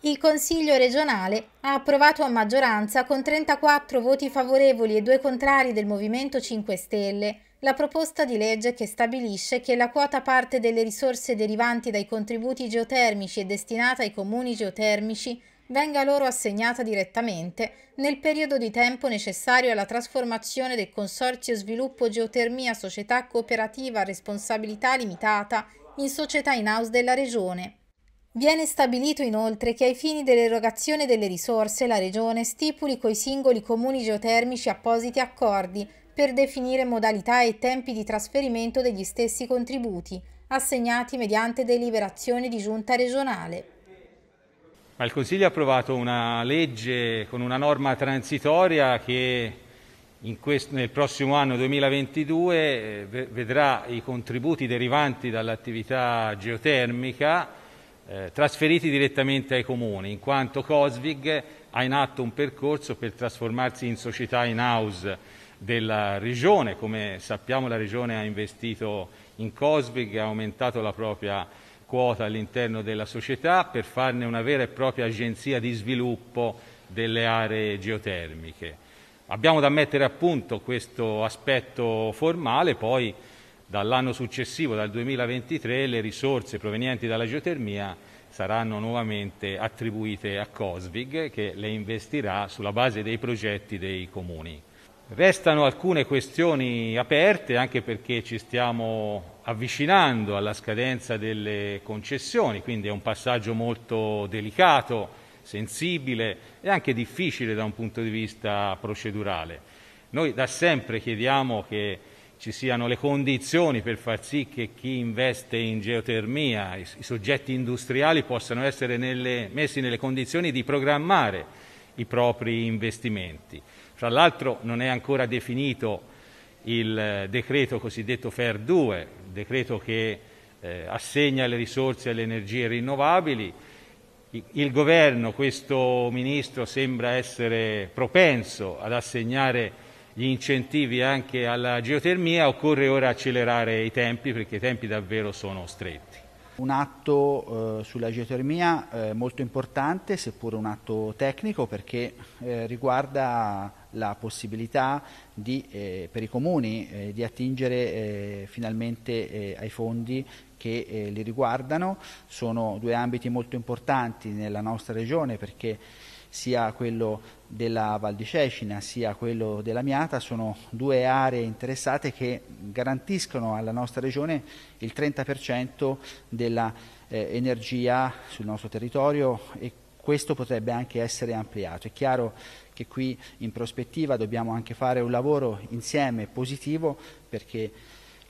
Il Consiglio regionale ha approvato a maggioranza con 34 voti favorevoli e due contrari del Movimento 5 Stelle la proposta di legge che stabilisce che la quota parte delle risorse derivanti dai contributi geotermici e destinata ai comuni geotermici venga loro assegnata direttamente nel periodo di tempo necessario alla trasformazione del Consorzio Sviluppo Geotermia Società Cooperativa a Responsabilità Limitata in società in house della Regione. Viene stabilito inoltre che ai fini dell'erogazione delle risorse la Regione stipuli coi singoli comuni geotermici appositi accordi per definire modalità e tempi di trasferimento degli stessi contributi, assegnati mediante deliberazione di giunta regionale ma il Consiglio ha approvato una legge con una norma transitoria che questo, nel prossimo anno 2022 eh, vedrà i contributi derivanti dall'attività geotermica eh, trasferiti direttamente ai comuni, in quanto Cosvig ha in atto un percorso per trasformarsi in società in house della regione. Come sappiamo la regione ha investito in Cosvig, e ha aumentato la propria quota all'interno della società per farne una vera e propria agenzia di sviluppo delle aree geotermiche. Abbiamo da mettere a punto questo aspetto formale, poi dall'anno successivo, dal 2023, le risorse provenienti dalla geotermia saranno nuovamente attribuite a Cosvig che le investirà sulla base dei progetti dei comuni. Restano alcune questioni aperte anche perché ci stiamo avvicinando alla scadenza delle concessioni, quindi è un passaggio molto delicato, sensibile e anche difficile da un punto di vista procedurale. Noi da sempre chiediamo che ci siano le condizioni per far sì che chi investe in geotermia, i, soggetti industriali possano essere nelle, messi nelle condizioni di programmare i propri investimenti. Fra l'altro non è ancora definito il eh, decreto cosiddetto FER 2, decreto che eh, assegna le risorse alle energie rinnovabili. Il governo, questo ministro sembra essere propenso ad assegnare gli incentivi anche alla geotermia, occorre ora accelerare i tempi perché i tempi davvero sono stretti. Un atto eh, sulla geotermia eh, molto importante, seppur un atto tecnico, perché eh, riguarda la possibilità di, eh, per i comuni eh, di attingere eh, finalmente eh, ai fondi che eh, li riguardano. Sono due ambiti molto importanti nella nostra regione perché sia quello della Val di Cecina sia quello della Miata sono due aree interessate che garantiscono alla nostra regione il 30% dell'energia eh, sul nostro territorio e questo potrebbe anche essere ampliato. È chiaro che qui in prospettiva dobbiamo anche fare un lavoro insieme positivo perché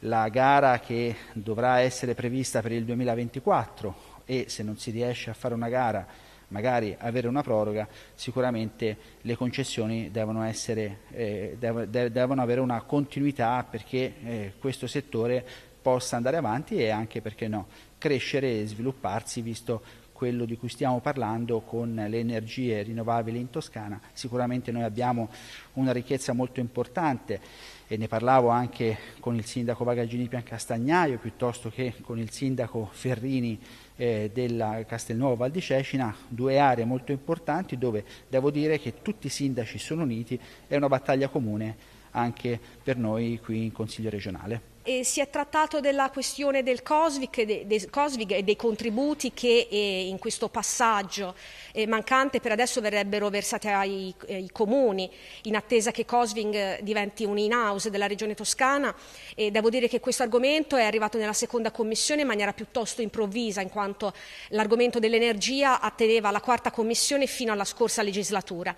la gara che dovrà essere prevista per il 2024 e se non si riesce a fare una gara magari avere una proroga, sicuramente le concessioni devono, essere, eh, dev- devono avere una continuità perché eh, questo settore possa andare avanti e anche perché no, crescere e svilupparsi visto quello di cui stiamo parlando con le energie rinnovabili in Toscana. Sicuramente noi abbiamo una ricchezza molto importante e ne parlavo anche con il sindaco Vagagini Piancastagnaio piuttosto che con il sindaco Ferrini eh, della Castelnuovo Val di Cecina, due aree molto importanti dove devo dire che tutti i sindaci sono uniti, è una battaglia comune anche per noi qui in Consiglio regionale eh, si è trattato della questione del COSVIC, de, de, COSVIC e dei contributi che eh, in questo passaggio eh, mancante per adesso verrebbero versati ai, ai, eh, comuni in attesa che COSVIC eh, diventi un in-house della regione toscana. E devo dire che questo argomento è arrivato nella seconda commissione in maniera piuttosto improvvisa in quanto l'argomento dell'energia atteneva la quarta commissione fino alla scorsa legislatura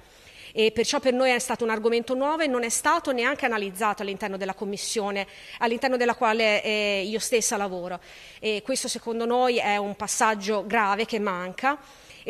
e perciò per noi è stato un argomento nuovo e non è stato neanche analizzato all'interno della commissione all'interno della quale eh, io stessa lavoro e questo secondo noi è un passaggio grave che manca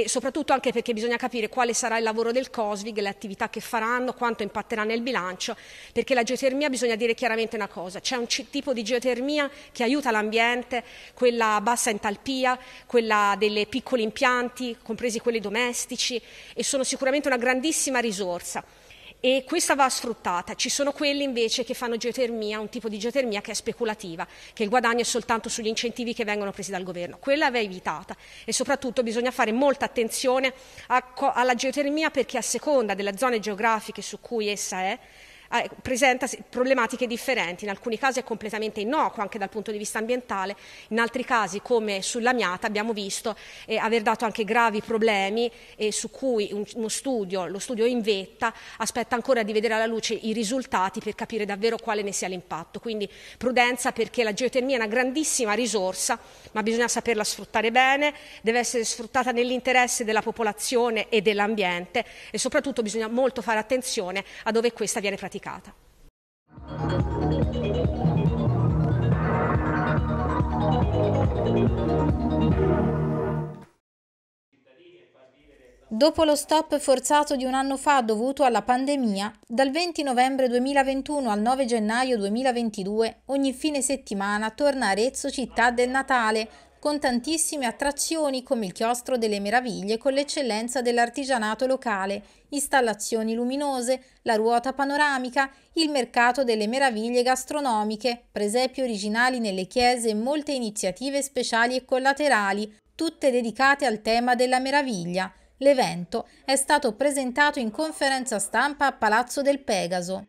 e soprattutto anche perché bisogna capire quale sarà il lavoro del COSVIG, le attività che faranno, quanto impatterà nel bilancio, perché la geotermia bisogna dire chiaramente una cosa, c'è un tipo di geotermia che aiuta l'ambiente, quella bassa entalpia, quella dei piccoli impianti, compresi quelli domestici, e sono sicuramente una grandissima risorsa e questa va sfruttata. Ci sono quelli invece che fanno geotermia, un tipo di geotermia che è speculativa, che il guadagno è soltanto sugli incentivi che vengono presi dal governo. Quella va evitata e soprattutto bisogna fare molta attenzione a, alla geotermia perché a seconda delle zone geografiche su cui essa è, eh, presenta problematiche differenti, in alcuni casi è completamente innocuo anche dal punto di vista ambientale, in altri casi come sull'amiata abbiamo visto eh, aver dato anche gravi problemi eh, su cui un, uno studio, lo studio in vetta, aspetta ancora di vedere alla luce i risultati per capire davvero quale ne sia l'impatto. Quindi prudenza perché la geotermia è una grandissima risorsa, ma bisogna saperla sfruttare bene, deve essere sfruttata nell'interesse della popolazione e dell'ambiente e soprattutto bisogna molto fare attenzione a dove questa viene praticata verificata. Dopo lo stop forzato di un anno fa dovuto alla pandemia, dal 20 novembre 2021 al 9 gennaio 2022 ogni fine settimana torna Arezzo città del Natale, con tantissime attrazioni come il chiostro delle meraviglie con l'eccellenza dell'artigianato locale, installazioni luminose, la ruota panoramica, il mercato delle meraviglie gastronomiche, presepi originali nelle chiese e molte iniziative speciali e collaterali, tutte dedicate al tema della meraviglia. L'evento è stato presentato in conferenza stampa a Palazzo del Pegaso.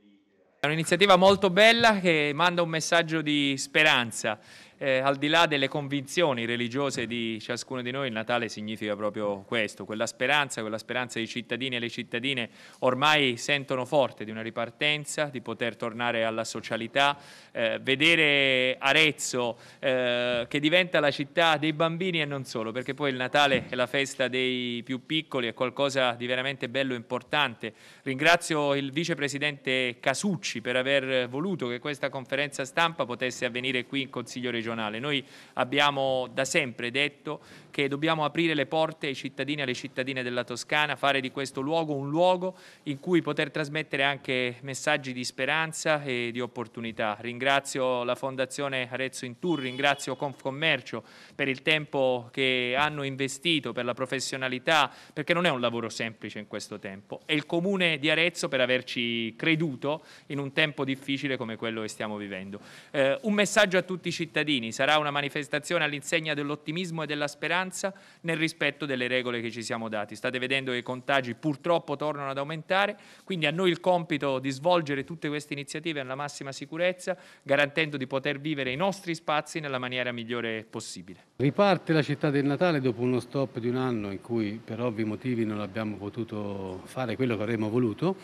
È un'iniziativa molto bella che manda un messaggio di speranza eh, al di là delle convinzioni religiose di ciascuno di noi, il Natale significa proprio questo, quella speranza, quella speranza che i cittadini e le cittadine ormai sentono forte di una ripartenza, di poter tornare alla socialità, eh, vedere Arezzo eh, che diventa la città dei bambini e non solo, perché poi il Natale è la festa dei più piccoli, è qualcosa di veramente bello e importante. Ringrazio il vicepresidente Casucci per aver voluto che questa conferenza stampa potesse avvenire qui in Consiglio regionale regionale. Noi abbiamo da sempre detto che dobbiamo aprire le porte ai cittadini e alle cittadine della Toscana, fare di questo luogo un luogo in cui poter trasmettere anche messaggi di speranza e di opportunità. Ringrazio la Fondazione Arezzo in Tour, ringrazio Confcommercio per il tempo che hanno investito, per la professionalità, perché non è un lavoro semplice in questo tempo, e il Comune di Arezzo per averci creduto in un tempo difficile come quello che stiamo vivendo. Eh, un messaggio a tutti i cittadini cittadini. Sarà una manifestazione all'insegna dell'ottimismo e della speranza nel rispetto delle regole che ci siamo dati. State vedendo che i contagi purtroppo tornano ad aumentare, quindi a noi il compito di svolgere tutte queste iniziative nella massima sicurezza, garantendo di poter vivere i nostri spazi nella maniera migliore possibile. Riparte la città del Natale dopo uno stop di un anno in cui per ovvi motivi non abbiamo potuto fare quello che avremmo voluto.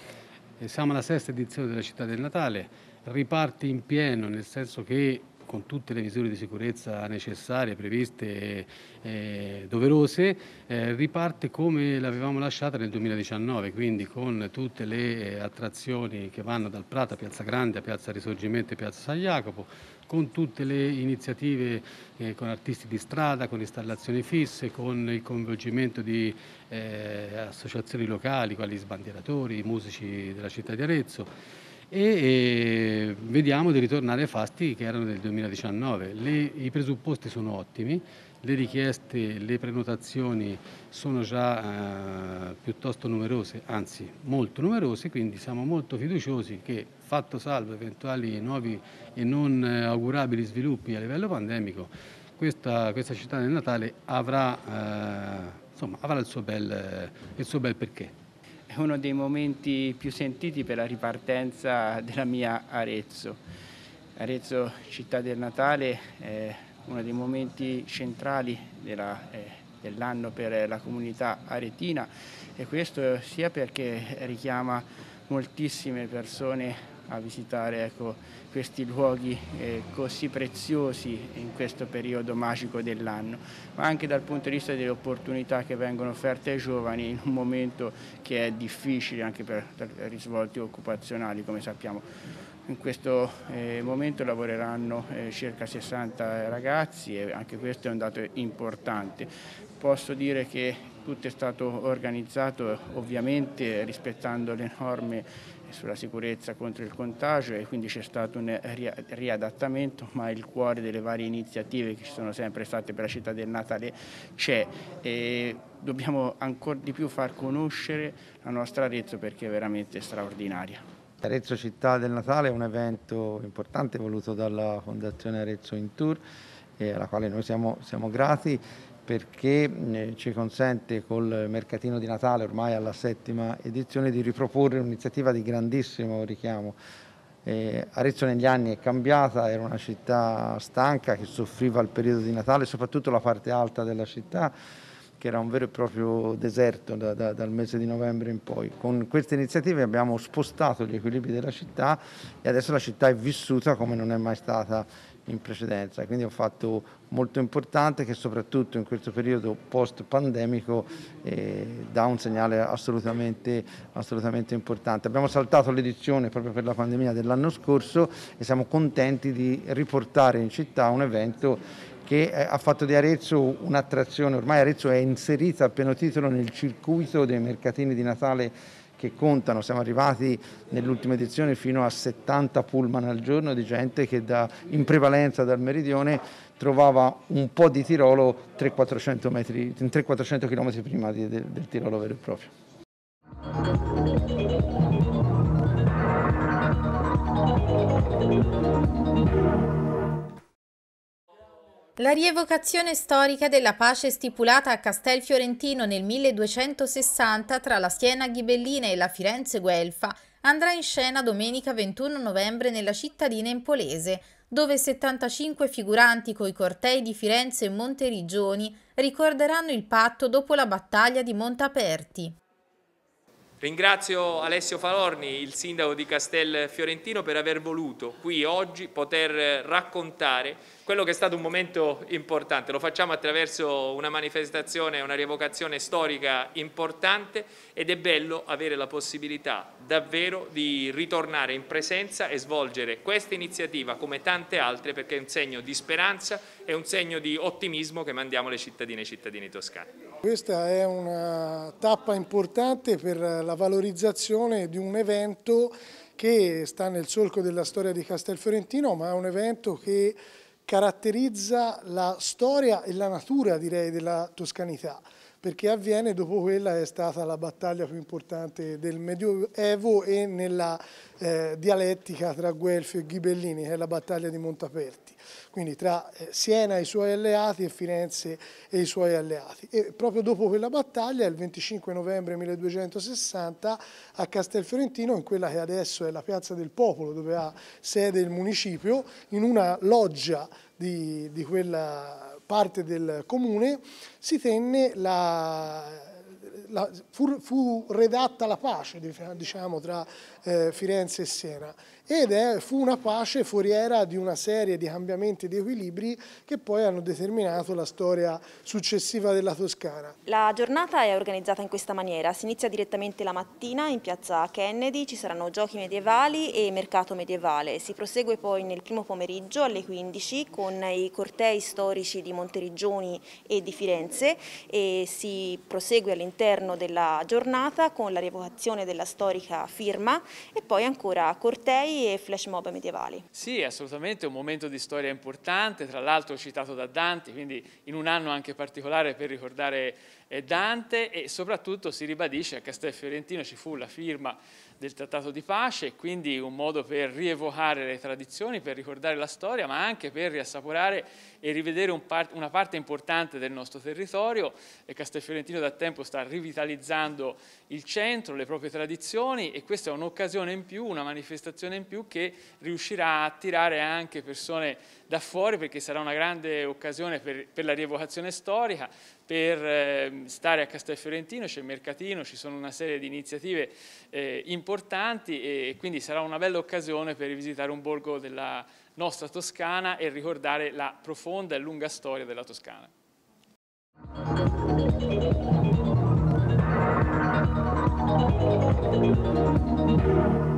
Siamo alla sesta edizione della città del Natale, riparte in pieno nel senso che con tutte le misure di sicurezza necessarie, previste e doverose, eh, riparte come l'avevamo lasciata nel 2019, quindi con tutte le eh, attrazioni che vanno dal Prata, Piazza Grande, a Piazza Risorgimento e Piazza San Jacopo, con tutte le iniziative eh, con artisti di strada, con installazioni fisse, con il coinvolgimento di eh, associazioni locali, quali sbandieratori, musici della città di Arezzo e vediamo di ritornare ai fasti che erano del 2019. Le, I presupposti sono ottimi, le richieste, le prenotazioni sono già eh, piuttosto numerose, anzi molto numerose, quindi siamo molto fiduciosi che, fatto salvo eventuali nuovi e non eh, augurabili sviluppi a livello pandemico, questa, questa città del Natale avrà, eh, insomma, avrà il, suo bel, il suo bel perché uno dei momenti più sentiti per la ripartenza della mia Arezzo. Arezzo, città del Natale, è uno dei momenti centrali della, eh, dell'anno per la comunità aretina e questo sia perché richiama moltissime persone a visitare ecco, questi luoghi eh, così preziosi in questo periodo magico dell'anno, ma anche dal punto di vista delle opportunità che vengono offerte ai giovani in un momento che è difficile anche per risvolti occupazionali come sappiamo. In questo eh, momento lavoreranno eh, circa 60 ragazzi e anche questo è un dato importante. Posso dire che tutto è stato organizzato ovviamente rispettando le norme sulla sicurezza contro il contagio e quindi c'è stato un riadattamento, ma il cuore delle varie iniziative che ci sono sempre state per la città del Natale c'è dobbiamo ancora di più far conoscere la nostra Arezzo perché è veramente straordinaria. Arezzo Città del Natale è un evento importante voluto dalla Fondazione Arezzo in Tour alla quale noi siamo, siamo grati perché eh, ci consente col mercatino di Natale, ormai alla settima edizione, di riproporre un'iniziativa di grandissimo richiamo. Eh, Arezzo negli anni è cambiata, era una città stanca che soffriva il periodo di Natale, soprattutto la parte alta della città, che era un vero e proprio deserto da, da, dal mese di novembre in poi. Con queste iniziative abbiamo spostato gli equilibri della città e adesso la città è vissuta come non è mai stata in precedenza, quindi è un fatto molto importante che soprattutto in questo periodo post-pandemico eh, dà un segnale assolutamente, assolutamente, importante. Abbiamo saltato l'edizione proprio per la pandemia dell'anno scorso e siamo contenti di riportare in città un evento che eh, ha fatto di Arezzo un'attrazione, ormai Arezzo è inserita a pieno titolo nel circuito dei mercatini di Natale che contano, siamo arrivati nell'ultima edizione fino a 70 pullman al giorno di gente che da, in prevalenza dal meridione trovava un po' di Tirolo 300-400 km prima del, del Tirolo vero e proprio. La rievocazione storica della pace stipulata a Castel Fiorentino nel 1260 tra la Siena Ghibellina e la Firenze Guelfa andrà in scena domenica 21 novembre nella cittadina empolese, dove 75 figuranti coi cortei di Firenze e Monteriggioni ricorderanno il patto dopo la battaglia di Montaperti. Ringrazio Alessio Falorni, il sindaco di Castel Fiorentino, per aver voluto qui oggi poter raccontare quello che è stato un momento importante, lo facciamo attraverso una manifestazione, una rievocazione storica importante ed è bello avere la possibilità davvero di ritornare in presenza e svolgere questa iniziativa come tante altre perché è un segno di speranza e un segno di ottimismo che mandiamo alle cittadine e cittadini toscani. Questa è una tappa importante per la valorizzazione di un evento che sta nel solco della storia di Castelfiorentino ma è un evento che caratterizza la storia e la natura, direi, della toscanità perché avviene dopo quella che è stata la battaglia più importante del Medioevo e nella eh, dialettica tra Guelfi e Ghibellini, che è la battaglia di Montaperti, quindi tra eh, Siena e i suoi alleati e Firenze e i suoi alleati. E proprio dopo quella battaglia, il 25 novembre 1260, a Castelfiorentino, in quella che adesso è la Piazza del Popolo, dove ha sede il municipio, in una loggia di, di quella parte del comune, si tenne la, la, fu, fu, redatta la pace diciamo, tra eh, Firenze e Siena ed è, fu una pace foriera di una serie di cambiamenti e di equilibri che poi hanno determinato la storia successiva della Toscana. La giornata è organizzata in questa maniera, si inizia direttamente la mattina in piazza Kennedy, ci saranno giochi medievali e mercato medievale, si prosegue poi nel primo pomeriggio alle 15 con i cortei storici di Monteriggioni e di Firenze e si prosegue all'interno della giornata con la rievocazione della storica firma e poi ancora cortei e flash mob medievali. Sì, assolutamente, un momento di storia importante, tra l'altro citato da Dante, quindi in un anno anche particolare per ricordare Dante e soprattutto si ribadisce a Castel Fiorentino ci fu la firma del Trattato di Pace, quindi un modo per rievocare le tradizioni, per ricordare la storia, ma anche per riassaporare e rivedere un part una parte importante del nostro territorio. E Castel Fiorentino da tempo sta rivitalizzando il centro, le proprie tradizioni e questa è un'occasione in più, una manifestazione in più che riuscirà a attirare anche persone da fuori perché sarà una grande occasione per, per la rievocazione storica, per ehm, stare a Castelfiorentino, c'è il mercatino, ci sono una serie di iniziative eh, importanti e quindi sarà una bella occasione per visitare un borgo della nostra Toscana e ricordare la profonda e lunga storia della Toscana. Thank you.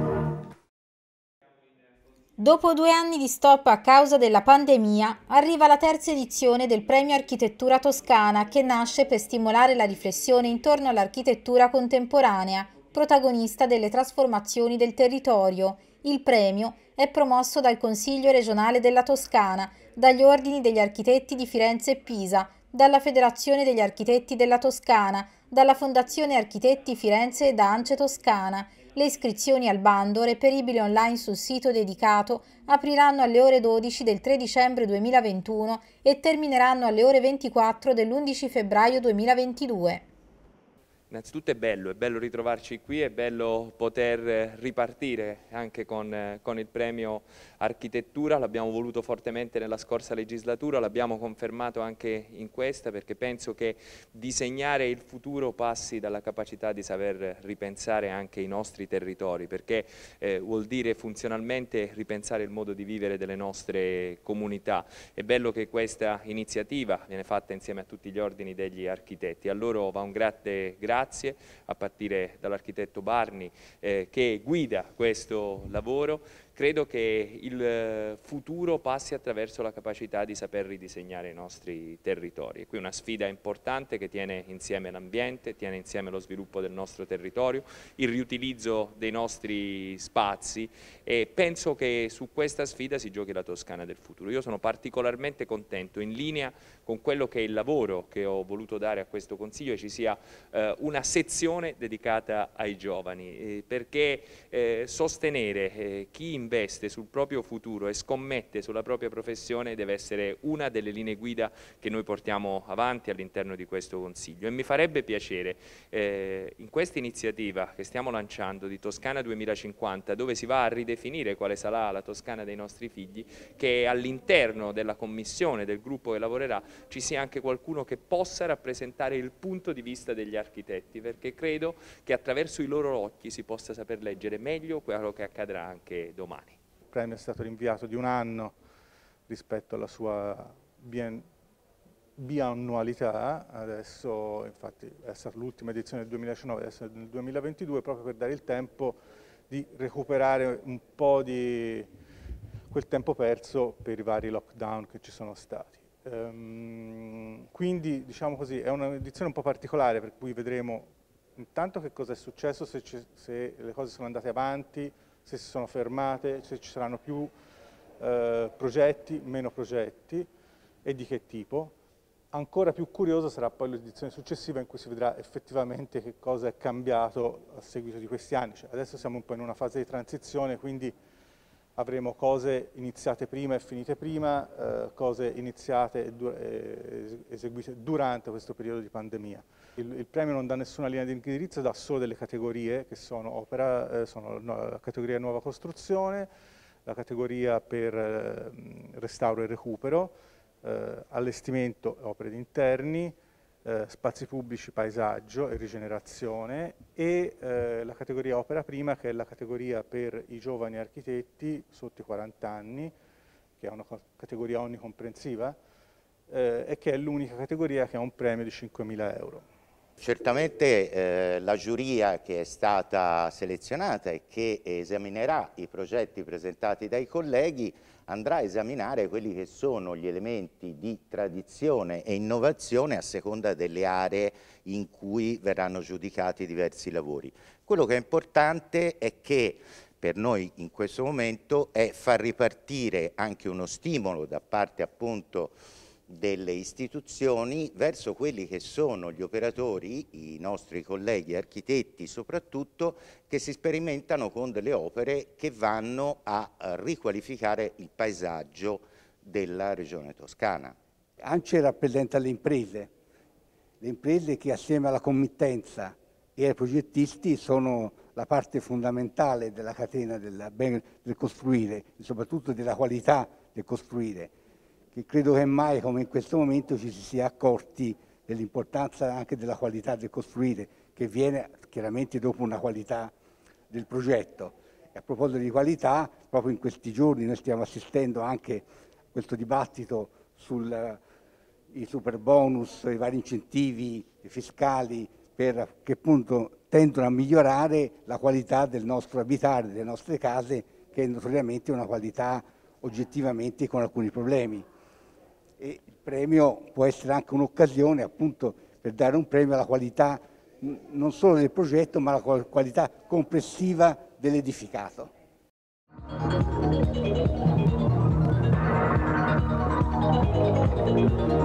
Dopo due anni di stop a causa della pandemia, arriva la terza edizione del Premio Architettura Toscana che nasce per stimolare la riflessione intorno all'architettura contemporanea, protagonista delle trasformazioni del territorio. Il premio è promosso dal Consiglio regionale della Toscana, dagli ordini degli architetti di Firenze e Pisa, dalla Federazione degli architetti della Toscana, dalla Fondazione Architetti Firenze ed Ance Toscana le iscrizioni al bando, reperibili online sul sito dedicato, apriranno alle ore 12 del 3 dicembre 2021 e termineranno alle ore 24 dell'11 febbraio 2022. Innanzitutto è bello, è bello ritrovarci qui, è bello poter ripartire anche con, con il premio architettura, l'abbiamo voluto fortemente nella scorsa legislatura, l'abbiamo confermato anche in questa perché penso che disegnare il futuro passi dalla capacità di saper ripensare anche i nostri territori, perché eh, vuol dire funzionalmente ripensare il modo di vivere delle nostre comunità. È bello che questa iniziativa viene fatta insieme a tutti gli ordini degli architetti, a loro va un grande grazie grazie, a partire dall'architetto Barni eh, che guida questo lavoro Credo che il eh, futuro passi attraverso la capacità di saper ridisegnare i nostri territori. E qui una sfida importante che tiene insieme l'ambiente, tiene insieme lo sviluppo del nostro territorio, il riutilizzo dei nostri spazi e penso che su questa sfida si giochi la Toscana del futuro. Io sono particolarmente contento, in linea con quello che è il lavoro che ho voluto dare a questo Consiglio, ci sia eh, una sezione dedicata ai giovani, eh, perché eh, sostenere eh, chi investe investe sul proprio futuro e scommette sulla propria professione deve essere una delle linee guida che noi portiamo avanti all'interno di questo Consiglio e mi farebbe piacere eh, in questa iniziativa che stiamo lanciando di Toscana 2050 dove si va a ridefinire quale sarà la Toscana dei nostri figli che all'interno della commissione, del gruppo che lavorerà ci sia anche qualcuno che possa rappresentare il punto di vista degli architetti perché credo che attraverso i loro occhi si possa saper leggere meglio quello che accadrà anche domani premio è stato rinviato di un anno rispetto alla sua biannualità, adesso infatti è stata l'ultima edizione del 2019, adesso è nel 2022, proprio per dare il tempo di recuperare un po' di quel tempo perso per i vari lockdown che ci sono stati. Ehm, quindi diciamo così, è un'edizione un po' particolare per cui vedremo intanto che cosa è successo, se, ci, se le cose sono andate avanti, se si sono fermate, se ci saranno più eh, progetti, meno progetti e di che tipo. Ancora più curiosa sarà poi l'edizione successiva in cui si vedrà effettivamente che cosa è cambiato a seguito di questi anni. Cioè adesso siamo un po' in una fase di transizione, quindi avremo cose iniziate prima e finite prima, eh, cose iniziate e, du e eseguite durante questo periodo di pandemia il, il, premio non dà nessuna linea di indirizzo, dà solo delle categorie che sono, opera, eh, sono la categoria nuova costruzione, la categoria per eh, restauro e recupero, eh, allestimento opere di interni, eh, spazi pubblici, paesaggio e rigenerazione e eh, la categoria opera prima che è la categoria per i giovani architetti sotto i 40 anni, che è una categoria onnicomprensiva, eh, e che è l'unica categoria che ha un premio di 5.000 euro. Certamente eh, la giuria che è stata selezionata e che esaminerà i progetti presentati dai colleghi andrà a esaminare quelli che sono gli elementi di tradizione e innovazione a seconda delle aree in cui verranno giudicati diversi lavori. Quello che è importante è che per noi in questo momento è far ripartire anche uno stimolo da parte appunto delle istituzioni verso quelli che sono gli operatori, i nostri colleghi architetti soprattutto, che si sperimentano con delle opere che vanno a riqualificare il paesaggio della regione toscana. ANCE rappresenta le imprese, le imprese che assieme alla committenza e ai progettisti sono la parte fondamentale della catena del, ben, del costruire, soprattutto della qualità del costruire che credo che mai come in questo momento ci si sia accorti dell'importanza anche della qualità del costruire, che viene chiaramente dopo una qualità del progetto. E a proposito di qualità, proprio in questi giorni noi stiamo assistendo anche a questo dibattito sul i super bonus, i vari incentivi fiscali per, che appunto tendono a migliorare la qualità del nostro abitare, delle nostre case, che è notoriamente una qualità oggettivamente con alcuni problemi e il premio può essere anche un'occasione appunto per dare un premio alla qualità non solo del progetto ma alla qualità complessiva dell'edificato. Thank you.